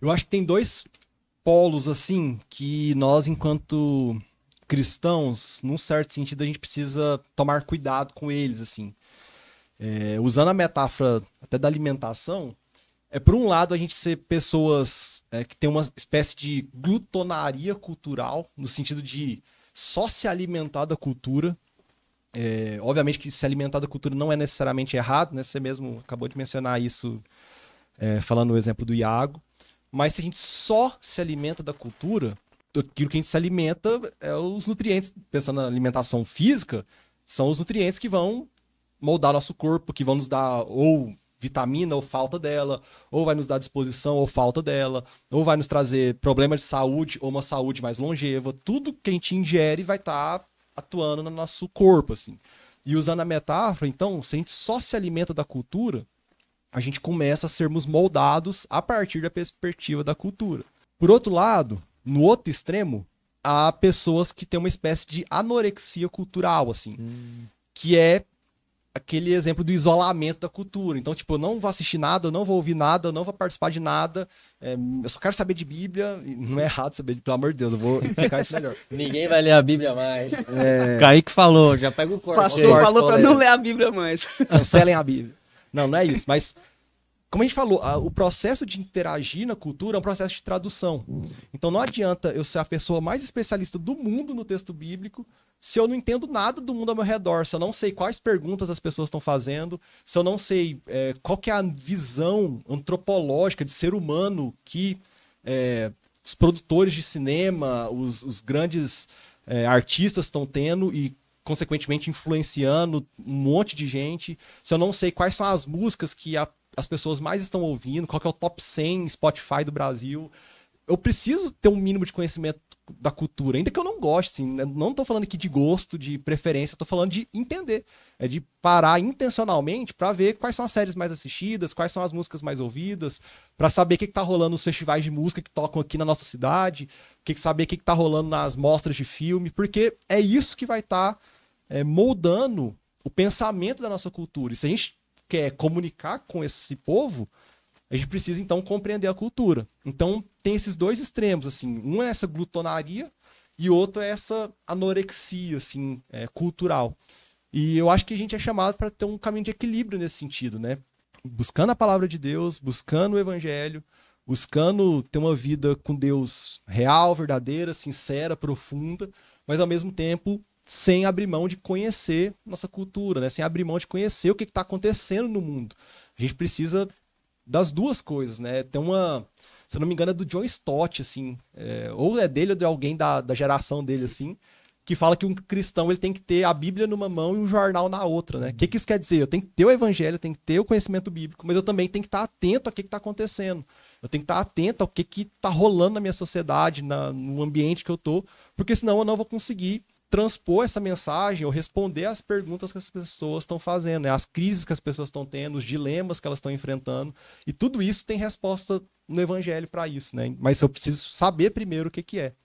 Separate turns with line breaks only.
Eu acho que tem dois polos assim que nós, enquanto cristãos, num certo sentido, a gente precisa tomar cuidado com eles, assim. É, usando a metáfora até da alimentação, é por um lado a gente ser pessoas é, que tem uma espécie de glutonaria cultural, no sentido de só se alimentar da cultura. É, obviamente que se alimentar da cultura não é necessariamente errado, né? Você mesmo acabou de mencionar isso é, falando o exemplo do Iago. Mas se a gente só se alimenta da cultura, aquilo que a gente se alimenta é os nutrientes. Pensando na alimentação física, são os nutrientes que vão moldar nosso corpo, que vão nos dar ou vitamina ou falta dela, ou vai nos dar disposição ou falta dela, ou vai nos trazer problemas de saúde ou uma saúde mais longeva. Tudo que a gente ingere vai estar tá atuando no nosso corpo, assim. E usando a metáfora, então, se a gente só se alimenta da cultura, a gente começa a sermos moldados a partir da perspectiva da cultura. Por outro lado, no outro extremo, há pessoas que têm uma espécie de anorexia cultural, assim, hum. que é aquele exemplo do isolamento da cultura. Então, tipo, eu não vou assistir nada, eu não vou ouvir nada, eu não vou participar de nada, é, eu só quero saber de Bíblia. Não é errado saber, pelo amor de Deus, eu vou explicar isso melhor. Ninguém vai ler a Bíblia mais. É... Kaique falou, já pega o corte. O pastor falou para não ler a Bíblia mais. Cancelem a Bíblia. Não, não é isso, mas como a gente falou, a, o processo de interagir na cultura é um processo de tradução. Então não adianta eu ser a pessoa mais especialista do mundo no texto bíblico se eu não entendo nada do mundo ao meu redor, se eu não sei quais perguntas as pessoas estão fazendo, se eu não sei é, qual que é a visão antropológica de ser humano que é, os produtores de cinema, os, os grandes é, artistas estão tendo e consequentemente influenciando um monte de gente. Se eu não sei quais são as músicas que a, as pessoas mais estão ouvindo, qual que é o top 100 Spotify do Brasil, eu preciso ter um mínimo de conhecimento da cultura, ainda que eu não goste, assim, né? não estou falando aqui de gosto, de preferência, estou falando de entender, é de parar intencionalmente para ver quais são as séries mais assistidas, quais são as músicas mais ouvidas, para saber o que, está rolando nos festivais de música que tocam aqui na nossa cidade, que, que saber o que, está rolando nas mostras de filme, porque é isso que vai estar tá é, moldando o pensamento da nossa cultura. E se a gente quer comunicar com esse povo, a gente precisa então compreender a cultura. Então tem esses dois extremos, assim, um é essa glutonaria e outro é essa anorexia, assim, é, cultural. E eu acho que a gente é chamado para ter um caminho de equilíbrio nesse sentido, né? Buscando a palavra de Deus, buscando o evangelho, buscando ter uma vida com Deus real, verdadeira, sincera, profunda, mas ao mesmo tempo sem abrir mão de conhecer nossa cultura, né? sem abrir mão de conhecer o que está acontecendo no mundo. A gente precisa das duas coisas, né? Tem uma, se não me engano, é do John Stott, assim, é, ou é dele ou de alguém da, da geração dele, assim, que fala que um cristão ele tem que ter a Bíblia numa mão e um jornal na outra, né? O que, que isso quer dizer? Eu tenho que ter o evangelho, eu tenho que ter o conhecimento bíblico, mas eu também tenho que estar tá atento ao que está acontecendo. Eu tenho que estar tá atento ao que está rolando na minha sociedade, na, no ambiente que eu tô, porque senão eu não vou conseguir transpor essa mensagem ou responder às perguntas que as pessoas estão fazendo, né? as crises que as pessoas estão tendo, os dilemas que elas estão enfrentando. E tudo isso tem resposta no evangelho para isso, né? Mas eu preciso saber primeiro o que, que é.